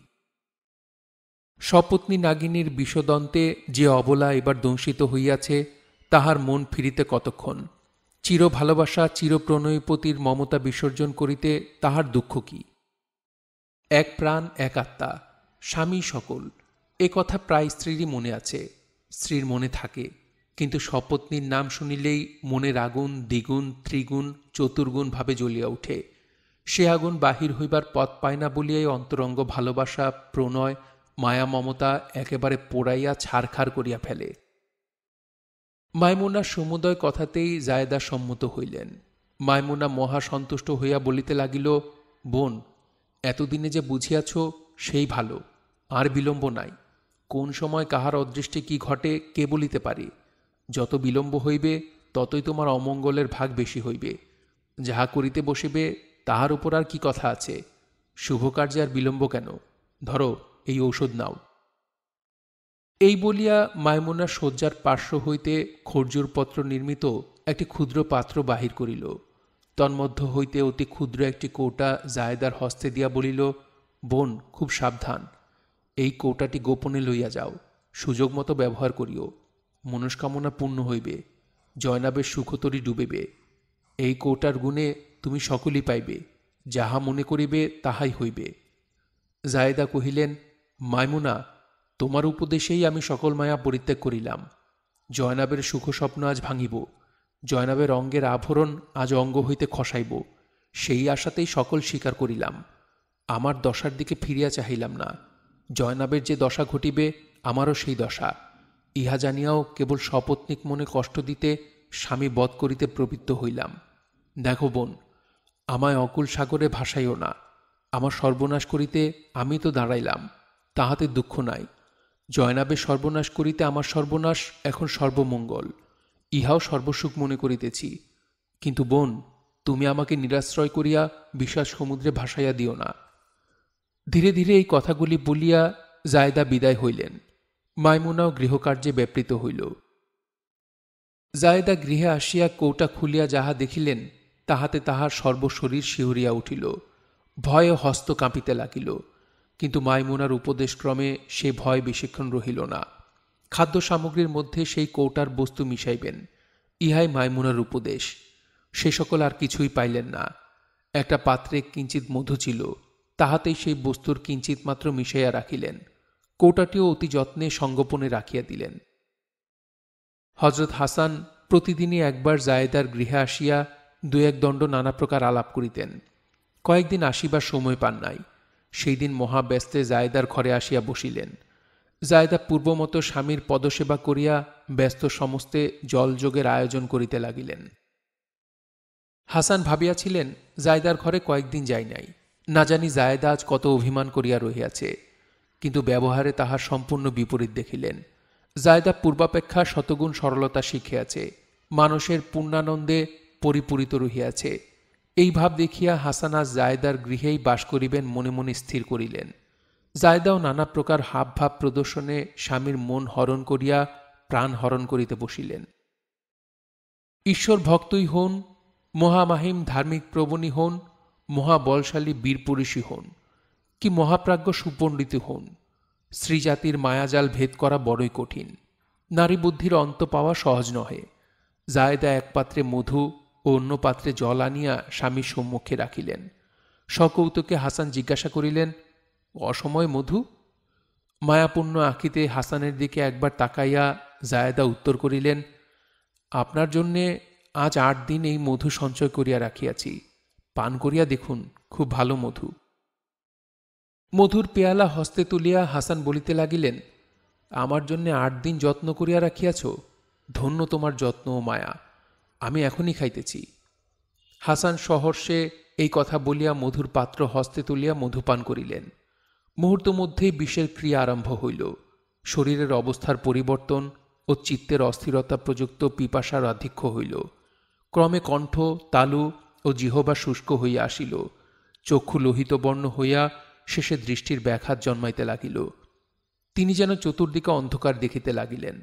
A: সপত্নী নাগিনীর বিষদন্তে যে অবলা এবার দংশিত হইয়াছে তাহার মন ফিরিতে কতক্ষণ চির ভালোবাসা চিরপ্রণয়পতির মমতা বিসর্জন করিতে তাহার দুঃখ কি এক প্রাণ এক আত্মা স্বামী সকল এ কথা প্রায় স্ত্রীরই মনে আছে স্ত্রীর মনে থাকে কিন্তু সপত্নীর নাম শুনিলেই মনের আগুন দ্বিগুণ ত্রিগুণ চতুর্গুণভাবে জ্বলিয়া ওঠে সে আগুন বাহির হইবার পথ পায় না বলিয়াই অন্তরঙ্গ ভালোবাসা প্রণয় মায়া মমতা একেবারে পোড়াইয়া ছাড়খাড় করিয়া ফেলে মাইমুনা সমুদয় কথাতেই জায়দা সম্মত হইলেন মাইমুনা মহা সন্তুষ্ট হইয়া বলিতে লাগিল বোন এতদিনে যে বুঝিয়াছ সেই ভালো আর বিলম্ব নাই কোন সময় কাহার অদৃষ্টে কি ঘটে কে বলিতে পারি যত বিলম্ব হইবে ততই তোমার অমঙ্গলের ভাগ বেশি হইবে যাহা করিতে বসিবে তাহার উপর আর কি কথা আছে শুভ কার্যে আর বিলম্ব কেন ধরো এই ঔষধ নাও এই বলিয়া মায়মুনা শয্যার পার্শ্ব হইতে পত্র নির্মিত একটি ক্ষুদ্র পাত্র বাহির করিল তন্মধ্য হইতে অতি ক্ষুদ্র একটি কৌটা জায়দার হস্তে দিয়া বলিল বোন খুব সাবধান এই কৌটাটি গোপনে লইয়া যাও সুযোগ মতো ব্যবহার করিও মনস্কামনা পূর্ণ হইবে জয়নাবের সুখতরি ডুবিবে এই কোটার গুণে তুমি সকলই পাইবে যাহা মনে করিবে তাহাই হইবে জায়দা কহিলেন মাইমুনা তোমার উপদেশেই আমি সকল মায়া পরিত্যাগ করিলাম জয়নাবের সুখস্বপ্ন আজ ভাঙিব জয়নাবের অঙ্গের আভরণ আজ অঙ্গ হইতে খসাইব সেই আশাতেই সকল স্বীকার করিলাম আমার দশার দিকে ফিরিয়া চাহিলাম না জয়নাবের যে দশা ঘটিবে আমারও সেই দশা ইহা জানিয়াও কেবল সপত্নিক মনে কষ্ট দিতে স্বামী বধ করিতে প্রবৃত্ত হইলাম দেখো বোন আমায় অকুল সাগরে ভাসাইও না আমার সর্বনাশ করিতে আমি তো দাঁড়াইলাম তাহাতে দুঃখ নাই জয়নাবে সর্বনাশ করিতে আমার সর্বনাশ এখন সর্বমঙ্গল ইহাও সর্বসুখ মনে করিতেছি কিন্তু বোন তুমি আমাকে নিরাশ্রয় করিয়া বিশ্বাস সমুদ্রে ভাসাইয়া দিও না ধীরে ধীরে এই কথাগুলি বলিয়া জায়দা বিদায় হইলেন মাইমুনাও গৃহকার্যে ব্যাপৃত হইল জায়দা গৃহে আসিয়া কৌটা খুলিয়া যাহা দেখিলেন তাহাতে তাহার সর্বশরীর শিহরিয়া উঠিল ভয়ে হস্ত কাঁপিতে লাগিল কিন্তু মাইমুনার উপদেশক্রমে সে ভয় বেশিক্ষণ রহিল না খাদ্য সামগ্রীর মধ্যে সেই কৌটার বস্তু মিশাইবেন ইহাই মাইমুনার উপদেশ সে সকল আর কিছুই পাইলেন না একটা পাত্রে কিঞ্চিত মধু ছিল তাহাতেই সেই বস্তুর কিঞ্চিত মাত্র মিশাইয়া রাখিলেন কোটাটিও অতি যত্নে সঙ্গোপনে রাখিয়া দিলেন হজরত হাসান প্রতিদিনই একবার জায়েদার গৃহে আসিয়া দু এক দণ্ড নানা প্রকার আলাপ করিতেন কয়েকদিন আসিবার সময় পান নাই সেই দিন মহাব্যস্তে জায়দার ঘরে আসিয়া বসিলেন জায়দা পূর্বমতো স্বামীর পদসেবা করিয়া ব্যস্ত সমস্তে জলযোগের আয়োজন করিতে লাগিলেন হাসান ভাবিয়াছিলেন জায়দার ঘরে কয়েকদিন যাই নাই না জানি জায়দা আজ কত অভিমান করিয়া রহিয়াছে কিন্তু ব্যবহারে তাহার সম্পূর্ণ বিপরীত দেখিলেন জায়দা পূর্বাপেক্ষা শতগুণ সরলতা শিখিয়াছে মানুষের পূর্ণানন্দে পরিপূরিত রহিয়াছে এই ভাব দেখিয়া হাসানা জায়দার গৃহেই বাস করিবেন মনে মনে স্থির করিলেন জায়দাও নানা প্রকার হাবভাব প্রদর্শনে স্বামীর মন হরণ করিয়া প্রাণ হরণ করিতে বসিলেন ঈশ্বর ভক্তই হন মহামাহিম ধার্মিক প্রবণী হন মহাবলশালী বীরপুরুষী হন কি মহাপ্রাজ্ঞ সুপণ্ডিত হন স্ত্রীজাতির মায়াজাল ভেদ করা বড়ই কঠিন নারী বুদ্ধির অন্ত পাওয়া সহজ নহে জায়দা এক পাত্রে মধু ও অন্য পাত্রে জল আনিয়া স্বামীর সম্মুখে রাখিলেন সকৌতুকে হাসান জিজ্ঞাসা করিলেন অসময় মধু মায়াপূর্ণ আঁকিতে হাসানের দিকে একবার তাকাইয়া জায়দা উত্তর করিলেন আপনার জন্যে আজ আট দিন এই মধু সঞ্চয় করিয়া রাখিয়াছি পান করিয়া দেখুন খুব ভালো মধু মধুর পেয়ালা হস্তে তুলিয়া হাসান বলিতে লাগিলেন আমার জন্যে আট দিন যত্ন করিয়া রাখিয়াছ ধন্য তোমার যত্ন ও মায়া আমি এখনই খাইতেছি হাসান সহর্ষে এই কথা বলিয়া মধুর পাত্র হস্তে তুলিয়া মধুপান করিলেন মুহূর্ত মধ্যেই বিষের ক্রিয়া আরম্ভ হইল শরীরের অবস্থার পরিবর্তন ও চিত্তের অস্থিরতা প্রযুক্ত পিপাসার আধিক্য হইল ক্রমে কণ্ঠ তালু ও জিহবা শুষ্ক হইয়া আসিল চক্ষু লোহিত বর্ণ হইয়া শেষে দৃষ্টির ব্যাঘাত জন্মাইতে লাগিল তিনি যেন চতুর্দিকে অন্ধকার দেখিতে লাগিলেন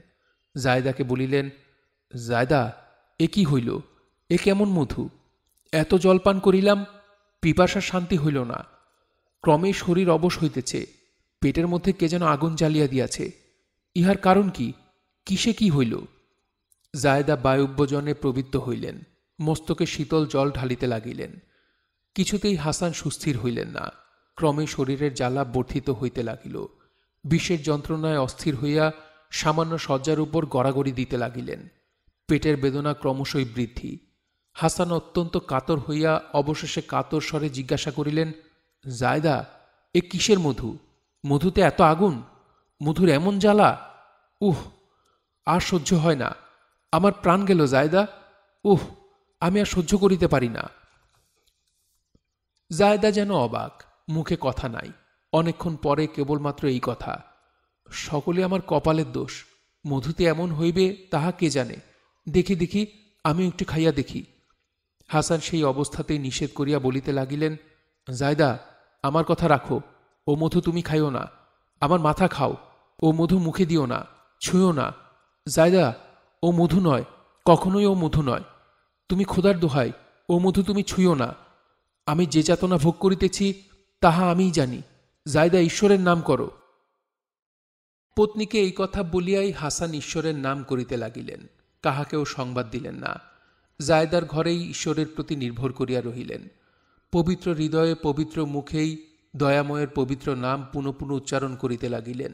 A: জায়দাকে বলিলেন জায়দা এ কি হইল এ কেমন মধু এত জলপান করিলাম পিপাসার শান্তি হইল না ক্রমে শরীর অবশ হইতেছে পেটের মধ্যে কে যেন আগুন জ্বালিয়া দিয়াছে ইহার কারণ কি কিসে কি হইল জায়দা বায়ুব্যজনে প্রবৃত্ত হইলেন মস্তকে শীতল জল ঢালিতে লাগিলেন কিছুতেই হাসান সুস্থির হইলেন না ক্রমে শরীরের জ্বালা বর্ধিত হইতে লাগিল বিষের যন্ত্রণায় অস্থির হইয়া সামান্য শয্যার উপর গড়াগড়ি দিতে লাগিলেন পেটের বেদনা ক্রমশই বৃদ্ধি হাসান অত্যন্ত কাতর হইয়া অবশেষে কাতর স্বরে জিজ্ঞাসা করিলেন জায়দা এ কিসের মধু মধুতে এত আগুন মধুর এমন জ্বালা উহ আর সহ্য হয় না আমার প্রাণ গেল জায়দা উহ আমি আর সহ্য করিতে পারি না জায়দা যেন অবাক মুখে কথা নাই অনেকক্ষণ পরে কেবলমাত্র এই কথা সকলে আমার কপালের দোষ মধুতে এমন হইবে তাহা কে জানে দেখি দেখি আমি একটু খাইয়া দেখি হাসান সেই অবস্থাতেই নিষেধ করিয়া বলিতে লাগিলেন জায়দা আমার কথা রাখো ও মধু তুমি খাইও না আমার মাথা খাও ও মধু মুখে দিও না ছুঁয়ো না জায়দা ও মধু নয় কখনোই ও মধু নয় তুমি খোদার দোহাই ও মধু তুমি ছুঁয়ো না আমি যে যাতনা ভোগ করিতেছি তাহা আমিই জানি জায়দা ঈশ্বরের নাম করো পত্নীকে এই কথা বলিয়াই হাসান ঈশ্বরের নাম করিতে লাগিলেন কাহাকেও সংবাদ দিলেন না জায়দার ঘরেই ঈশ্বরের প্রতি নির্ভর করিয়া রহিলেন পবিত্র হৃদয়ে পবিত্র মুখেই দয়াময়ের পবিত্র নাম পুনঃ উচ্চারণ করিতে লাগিলেন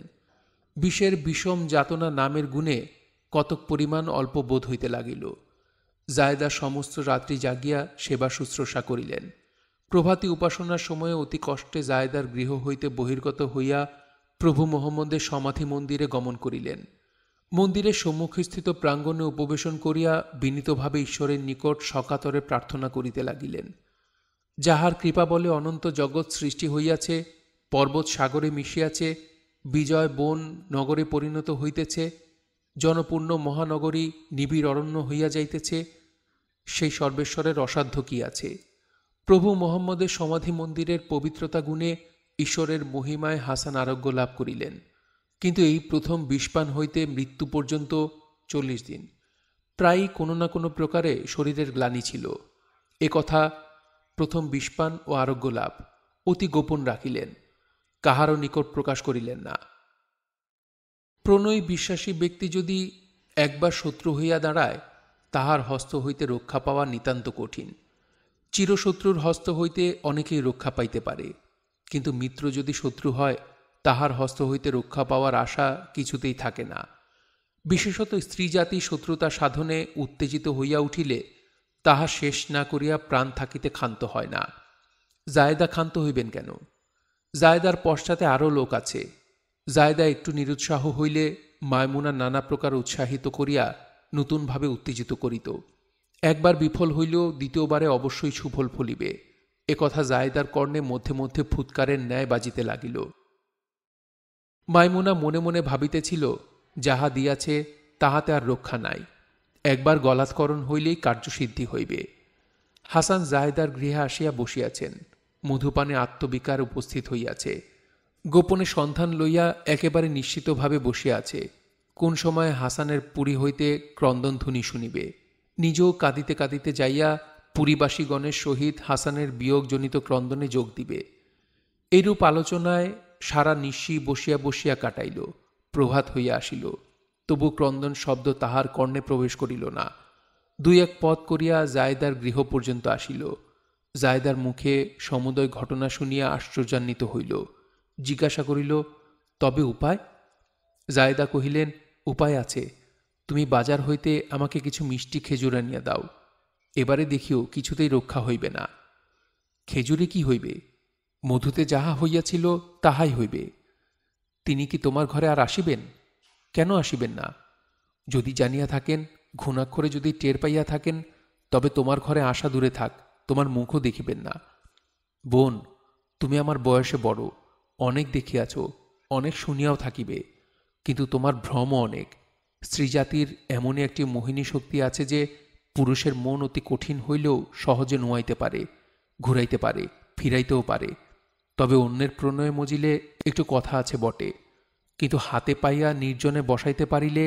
A: বিষের বিষম যাতনা নামের গুণে কতক পরিমাণ অল্প বোধ হইতে লাগিল জায়দা সমস্ত রাত্রি জাগিয়া সেবা শুশ্রূষা করিলেন প্রভাতী উপাসনার সময়ে অতি কষ্টে জায়দার গৃহ হইতে বহির্গত হইয়া প্রভু মোহাম্মদের সমাধি মন্দিরে গমন করিলেন মন্দিরের সম্মুখস্থিত প্রাঙ্গণে উপবেশন করিয়া বিনীতভাবে ঈশ্বরের নিকট সকাতরে প্রার্থনা করিতে লাগিলেন যাহার কৃপা বলে অনন্ত জগৎ সৃষ্টি হইয়াছে পর্বত সাগরে মিশিয়াছে বিজয় বন নগরে পরিণত হইতেছে জনপূর্ণ মহানগরী নিবিড় অরণ্য হইয়া যাইতেছে সেই সর্বেশ্বরের অসাধ্য কি আছে প্রভু মোহাম্মদের সমাধি মন্দিরের পবিত্রতা গুণে ঈশ্বরের মহিমায় হাসান আরোগ্য লাভ করিলেন কিন্তু এই প্রথম বিষপান হইতে মৃত্যু পর্যন্ত চল্লিশ দিন প্রায়ই কোনো না কোনো প্রকারে শরীরের গ্লানি ছিল এ কথা প্রথম বিষপান ও আরোগ্য লাভ অতি গোপন রাখিলেন কাহারও নিকট প্রকাশ করিলেন না প্রণয় বিশ্বাসী ব্যক্তি যদি একবার শত্রু হইয়া দাঁড়ায় তাহার হস্ত হইতে রক্ষা পাওয়া নিতান্ত কঠিন চিরশত্রুর হস্ত হইতে অনেকেই রক্ষা পাইতে পারে কিন্তু মিত্র যদি শত্রু হয় তাহার হস্ত হইতে রক্ষা পাওয়ার আশা কিছুতেই থাকে না বিশেষত স্ত্রী জাতি শত্রুতা সাধনে উত্তেজিত হইয়া উঠিলে তাহা শেষ না করিয়া প্রাণ থাকিতে ক্ষান্ত হয় না জায়দা ক্ষান্ত হইবেন কেন জায়দার পশ্চাতে আরও লোক আছে জায়দা একটু নিরুৎসাহ হইলে মায়মুনা নানা প্রকার উৎসাহিত করিয়া নতুনভাবে উত্তেজিত করিত একবার বিফল হইলেও দ্বিতীয়বারে অবশ্যই সুফল ফলিবে একথা জায়দার কর্ণে মধ্যে মধ্যে ফুৎকারের ন্যায় বাজিতে লাগিল মাইমুনা মনে মনে ভাবিতেছিল যাহা দিয়াছে তাহাতে আর রক্ষা নাই একবার গলাৎকরণ হইলেই কার্যসিদ্ধি হইবে হাসান জায়দার গৃহে আসিয়া বসিয়াছেন মধুপানে আত্মবিকার উপস্থিত হইয়াছে গোপনে সন্ধান লইয়া একেবারে নিশ্চিতভাবে বসিয়া আছে কোন সময়ে হাসানের পুরী হইতে ক্রন্দনধ্বনি শুনিবে নিজেও কাঁদিতে কাঁদিতে যাইয়া পুরীবাসীগণের সহিত হাসানের বিয়োগজনিত ক্রন্দনে যোগ দিবে এরূপ আলোচনায় সারা নিশ্বি বসিয়া বসিয়া কাটাইল প্রভাত হইয়া আসিল তবু ক্রন্দন শব্দ তাহার কর্ণে প্রবেশ করিল না দুই এক পথ করিয়া জায়দার গৃহ পর্যন্ত আসিল জায়দার মুখে সমুদয় ঘটনা শুনিয়া আশ্চর্যান্বিত হইল জিজ্ঞাসা করিল তবে উপায় জায়দা কহিলেন উপায় আছে তুমি বাজার হইতে আমাকে কিছু মিষ্টি খেজুর আনিয়া দাও এবারে দেখিও কিছুতেই রক্ষা হইবে না খেজুরে কি হইবে মধুতে যাহা হইয়াছিল তাহাই হইবে তিনি কি তোমার ঘরে আর আসিবেন কেন আসিবেন না যদি জানিয়া থাকেন ঘুণাক্ষরে যদি টের পাইয়া থাকেন তবে তোমার ঘরে আসা দূরে থাক তোমার মুখও দেখিবেন না বোন তুমি আমার বয়সে বড় অনেক দেখিয়াছ অনেক শুনিয়াও থাকিবে কিন্তু তোমার ভ্রম অনেক স্ত্রীজাতির এমনই একটি মোহিনী শক্তি আছে যে পুরুষের মন অতি কঠিন হইলেও সহজে নোয়াইতে পারে ঘুরাইতে পারে ফিরাইতেও পারে তবে অন্যের প্রণয়ে মজিলে একটু কথা আছে বটে কিন্তু হাতে পাইয়া নির্জনে বসাইতে পারিলে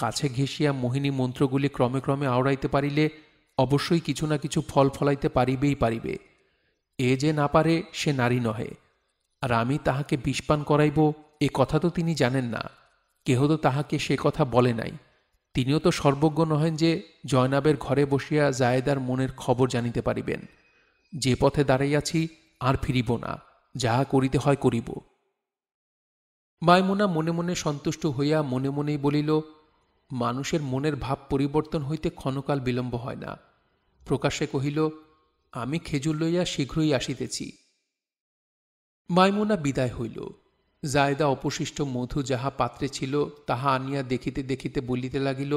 A: কাছে ঘেঁষিয়া মোহিনী মন্ত্রগুলি ক্রমে ক্রমে আওড়াইতে পারিলে অবশ্যই কিছু না কিছু ফল ফলাইতে পারিবেই পারিবে এ যে না পারে সে নারী নহে আর আমি তাহাকে বিষপান করাইব এ কথা তো তিনি জানেন না কেহ তো তাহাকে সে কথা বলে নাই তিনিও তো সর্বজ্ঞ নহেন যে জয়নাবের ঘরে বসিয়া জায়েদার মনের খবর জানিতে পারিবেন যে পথে দাঁড়াইয়াছি আর ফিরিব না যাহা করিতে হয় করিব মায়মোনা মনে মনে সন্তুষ্ট হইয়া মনে মনেই বলিল মানুষের মনের ভাব পরিবর্তন হইতে ক্ষণকাল বিলম্ব হয় না প্রকাশ্যে কহিল আমি খেজুর লইয়া শীঘ্রই আসিতেছি মাইমুনা বিদায় হইল জায়দা অপশিষ্ট মধু যাহা পাত্রে ছিল তাহা আনিয়া দেখিতে দেখিতে বলিতে লাগিল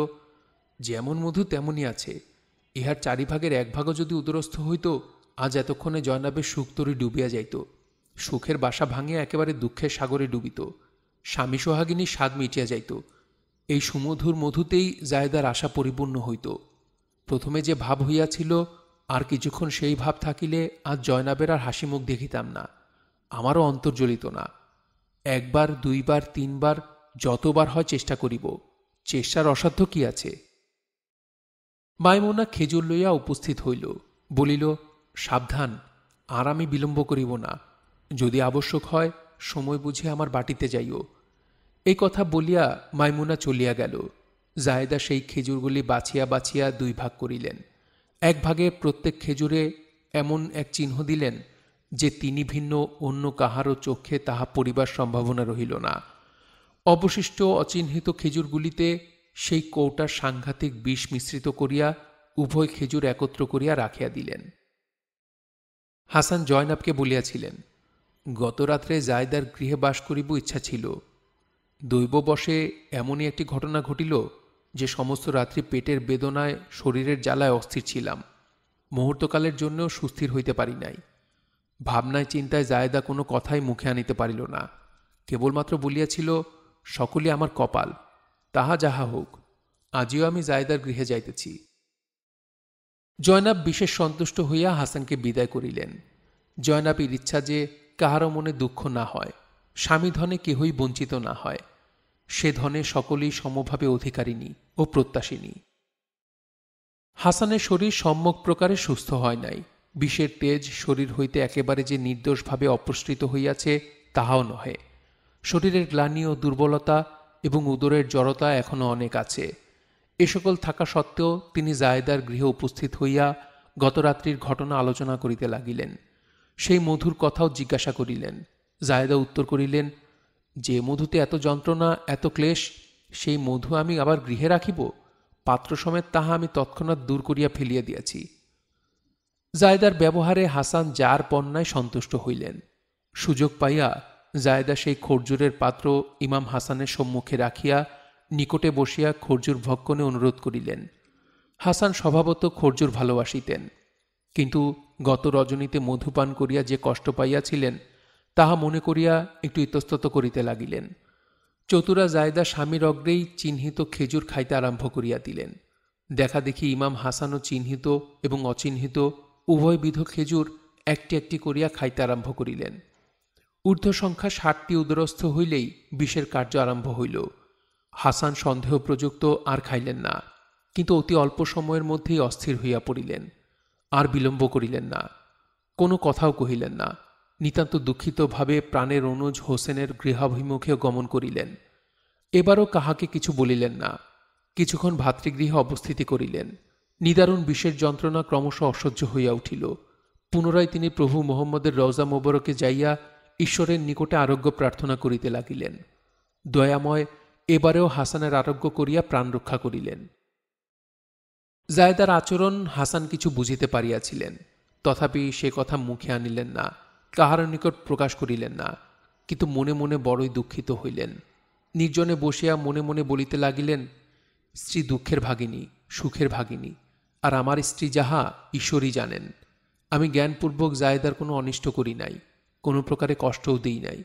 A: যেমন মধু তেমনই আছে ইহার চারিভাগের এক ভাগও যদি উদরস্থ হইত আজ এতক্ষণে জয়নাবের সুখতরি ডুবিয়া যাইত সুখের বাসা ভাঙিয়া একেবারে দুঃখের সাগরে ডুবিত স্বামী সোহাগিনী স্বাদ মিটিয়া যাইত এই সুমধুর মধুতেই জায়দার আশা পরিপূর্ণ হইত প্রথমে যে ভাব হইয়াছিল আর কিছুক্ষণ সেই ভাব থাকিলে আজ জয়নাবের আর হাসিমুখ দেখিতাম না আমারও অন্তর্জলিত না একবার দুইবার তিনবার যতবার হয় চেষ্টা করিব চেষ্টার অসাধ্য কি আছে মাইমোনা খেজুর লইয়া উপস্থিত হইল বলিল সাবধান আর আমি বিলম্ব করিব না যদি আবশ্যক হয় সময় বুঝে আমার বাটিতে যাইও এই কথা বলিয়া মাইমুনা চলিয়া গেল জায়দা সেই খেজুরগুলি বাছিয়া বাছিয়া দুই ভাগ করিলেন এক ভাগে প্রত্যেক খেজুরে এমন এক চিহ্ন দিলেন যে তিনি ভিন্ন অন্য কাহারও চক্ষে তাহা পড়িবার সম্ভাবনা রহিল না অবশিষ্ট অচিহ্নিত খেজুরগুলিতে সেই কৌটার সাংঘাতিক বিষ মিশ্রিত করিয়া উভয় খেজুর একত্র করিয়া রাখিয়া দিলেন হাসান জয়নাবকে বলিয়াছিলেন গতরাত্রে জায়দার গৃহে বাস করিব ইচ্ছা ছিল দৈববশে এমনই একটি ঘটনা ঘটিল যে সমস্ত রাত্রি পেটের বেদনায় শরীরের জ্বালায় অস্থির ছিলাম মুহূর্তকালের জন্য সুস্থির হইতে পারি নাই ভাবনায় চিন্তায় জায়দা কোনো কথাই মুখে আনিতে পারিল না কেবলমাত্র বলিয়াছিল সকলে আমার কপাল তাহা যাহা হোক আজিও আমি জায়দার গৃহে যাইতেছি জয়নাব বিশেষ সন্তুষ্ট হইয়া হাসানকে বিদায় করিলেন জয়নাবের ইচ্ছা যে কাহারও মনে দুঃখ না হয় স্বামী ধনে কেহই বঞ্চিত না হয় সে ধনে সকলেই সমভাবে অধিকারিণী ও প্রত্যাশিনী হাসানের শরীর সম্যক প্রকারে সুস্থ হয় নাই বিষের তেজ শরীর হইতে একেবারে যে নির্দোষভাবে অপসৃত হইয়াছে তাহাও নহে শরীরের গ্লানি ও দুর্বলতা এবং উদরের জড়তা এখনও অনেক আছে এ সকল থাকা সত্ত্বেও তিনি জায়দার গৃহে উপস্থিত হইয়া গতরাত্রির ঘটনা আলোচনা করিতে লাগিলেন সেই মধুর কথাও জিজ্ঞাসা করিলেন জায়দা উত্তর করিলেন যে মধুতে এত যন্ত্রণা এত ক্লেশ সেই মধু আমি আবার গৃহে রাখিব পাত্র সমেত তাহা আমি তৎক্ষণাৎ দূর করিয়া ফেলিয়া দিয়াছি জায়দার ব্যবহারে হাসান যার পণ্যায় সন্তুষ্ট হইলেন সুযোগ পাইয়া জায়দা সেই খরজুরের পাত্র ইমাম হাসানের সম্মুখে রাখিয়া নিকটে বসিয়া খরজুর ভক্ষণে অনুরোধ করিলেন হাসান স্বভাবত খরজুর ভালোবাসিতেন কিন্তু গত রজনীতে মধুপান করিয়া যে কষ্ট পাইয়াছিলেন তাহা মনে করিয়া একটু ইতস্তত করিতে লাগিলেন চতুরা জায়দা স্বামীর অগ্রেই চিহ্নিত খেজুর খাইতে আরম্ভ করিয়া দিলেন দেখা দেখি ইমাম হাসানও চিহ্নিত এবং অচিহ্নিত উভয়বিধ খেজুর একটি একটি করিয়া খাইতে আরম্ভ করিলেন ঊর্ধ্ব সংখ্যা ষাটটি উদরস্থ হইলেই বিষের কার্য আরম্ভ হইল হাসান সন্দেহ প্রযুক্ত আর খাইলেন না কিন্তু অতি অল্প সময়ের মধ্যেই অস্থির হইয়া পড়িলেন আর বিলম্ব করিলেন না কোনো কথাও কহিলেন না নিতান্ত দুঃখিতভাবে প্রাণের অনুজ হোসেনের গৃহাভিমুখে গমন করিলেন এবারও কাহাকে কিছু বলিলেন না কিছুক্ষণ ভাতৃগৃহে অবস্থিতি করিলেন নিদারুণ বিষের যন্ত্রণা ক্রমশ অসহ্য হইয়া উঠিল পুনরায় তিনি প্রভু মোহাম্মদের রওজা মোবারকে যাইয়া ঈশ্বরের নিকটে আরোগ্য প্রার্থনা করিতে লাগিলেন দয়াময় এবারেও হাসানের আরোগ্য করিয়া প্রাণ রক্ষা করিলেন জায়দার আচরণ হাসান কিছু বুঝিতে পারিয়াছিলেন তথাপি সে কথা মুখে আনিলেন না কাহার নিকট প্রকাশ করিলেন না কিন্তু মনে মনে বড়ই দুঃখিত হইলেন নির্জনে বসিয়া মনে মনে বলিতে লাগিলেন স্ত্রী দুঃখের ভাগিনী সুখের ভাগিনী আর আমার স্ত্রী যাহা ঈশ্বরই জানেন আমি জ্ঞানপূর্বক জায়দার কোনো অনিষ্ট করি নাই কোনো প্রকারে কষ্টও দিই নাই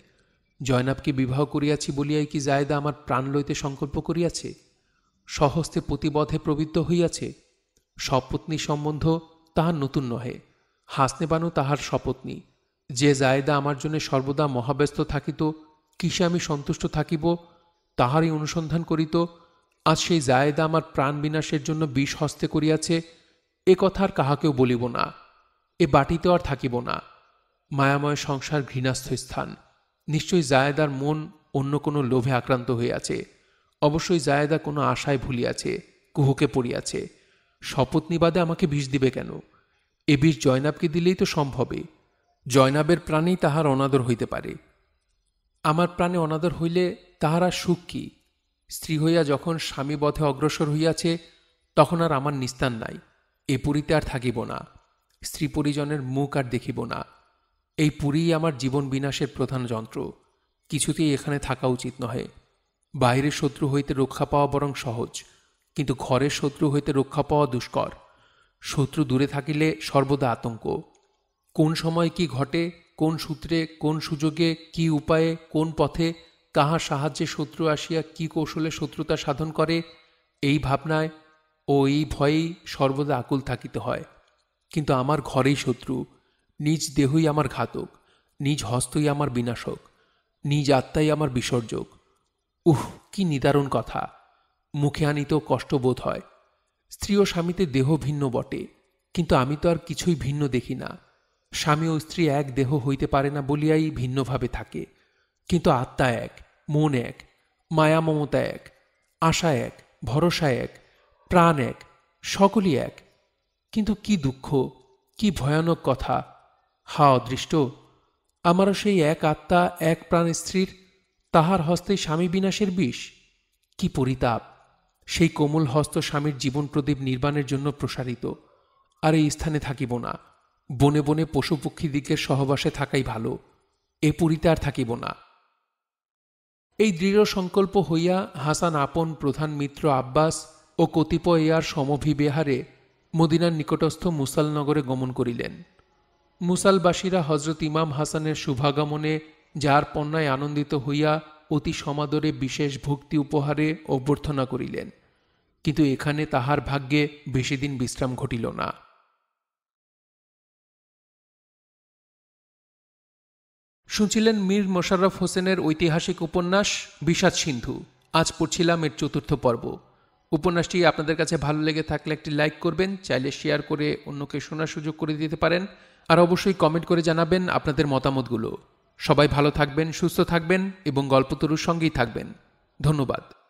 A: জয়নাবকে বিবাহ করিয়াছি বলিয়াই কি জায়দা আমার প্রাণ লইতে সংকল্প করিয়াছে সহস্তে প্রতিবধে প্রবৃত্ত হইয়াছে সপত্নী সম্বন্ধ তাহার নতুন নহে হাসনেবানু তাহার সপত্নী যে জায়দা আমার জন্য সর্বদা মহাব্যস্ত থাকিত কিসে আমি সন্তুষ্ট থাকিব তাহারই অনুসন্ধান করিত আজ সেই জায়দা আমার প্রাণ বিনাশের জন্য বিষ হস্তে করিয়াছে এ কথার আর কাহাকেও বলিব না এ বাটিতে আর থাকিব না মায়াময় সংসার ঘৃণাস্থ স্থান নিশ্চয়ই জায়দার মন অন্য কোনো লোভে আক্রান্ত হইয়াছে অবশ্যই জায়দা কোনো আশায় ভুলিয়াছে কুহকে পড়িয়াছে শপথ নিবাদে আমাকে বিষ দিবে কেন এ বিষ জয়নাবকে দিলেই তো সম্ভবে জয়নাবের প্রাণেই তাহার অনাদর হইতে পারে আমার প্রাণে অনাদর হইলে তাহারা সুখ কী স্ত্রী হইয়া যখন স্বামী পথে অগ্রসর হইয়াছে তখন আর আমার নিস্তার নাই এ পুরীতে আর থাকিব না স্ত্রী পরিজনের মুখ আর দেখিব না এই পুরীই আমার জীবন বিনাশের প্রধান যন্ত্র কিছুতেই এখানে থাকা উচিত নহে বাইরের শত্রু হইতে রক্ষা পাওয়া বরং সহজ কিন্তু ঘরের শত্রু হইতে রক্ষা পাওয়া দুষ্কর শত্রু দূরে থাকিলে সর্বদা আতঙ্ক কোন সময় কি ঘটে কোন সূত্রে কোন সুযোগে কি উপায়ে কোন পথে কাহার সাহায্যে শত্রু আসিয়া কি কৌশলে শত্রুতা সাধন করে এই ভাবনায় ও এই ভয়েই সর্বদা আকুল থাকিতে হয় কিন্তু আমার ঘরেই শত্রু নিজ দেহই আমার ঘাতক নিজ হস্তই আমার বিনাশক নিজ আত্মাই আমার বিসর্জক উহ কি নিদারুণ কথা মুখে আনিত কষ্টবোধ হয় স্ত্রী ও স্বামীতে দেহ ভিন্ন বটে কিন্তু আমি তো আর কিছুই ভিন্ন দেখি না স্বামী ও স্ত্রী এক দেহ হইতে পারে না বলিয়াই ভিন্নভাবে থাকে কিন্তু আত্মা এক মন এক মায়া মমতা এক আশা এক ভরসা এক প্রাণ এক সকলই এক কিন্তু কি দুঃখ কি ভয়ানক কথা হা অদৃষ্ট আমারও সেই এক আত্মা এক প্রাণ স্ত্রীর তাহার হস্তে স্বামী বিনাশের বিষ কি পরিতাপ সেই কোমল হস্ত স্বামীর জীবন প্রদীপ নির্মাণের জন্য প্রসারিত আর এই স্থানে থাকিব না বনে বনে পশু সহবাসে থাকাই ভালো এ পুরীতে আর থাকিব না এই দৃঢ় সংকল্প হইয়া হাসান আপন প্রধান মিত্র আব্বাস ও কতিপয় ইয়ার সমভিবেহারে মদিনার নিকটস্থ মুসালনগরে গমন করিলেন মুসালবাসীরা হজরত ইমাম হাসানের শুভাগমনে যার পণ্যায় আনন্দিত হইয়া অতি সমাদরে বিশেষ ভক্তি উপহারে অভ্যর্থনা করিলেন কিন্তু এখানে তাহার ভাগ্যে বেশিদিন বিশ্রাম ঘটিল না শুনছিলেন মীর মোশাররফ হোসেনের ঐতিহাসিক উপন্যাস বিষাদ সিন্ধু আজ পড়ছিলাম এর চতুর্থ পর্ব উপন্যাসটি আপনাদের কাছে ভালো লেগে থাকলে একটি লাইক করবেন চাইলে শেয়ার করে অন্যকে শোনার সুযোগ করে দিতে পারেন আর অবশ্যই কমেন্ট করে জানাবেন আপনাদের মতামতগুলো সবাই ভালো থাকবেন সুস্থ থাকবেন এবং গল্পতরুর সঙ্গেই থাকবেন ধন্যবাদ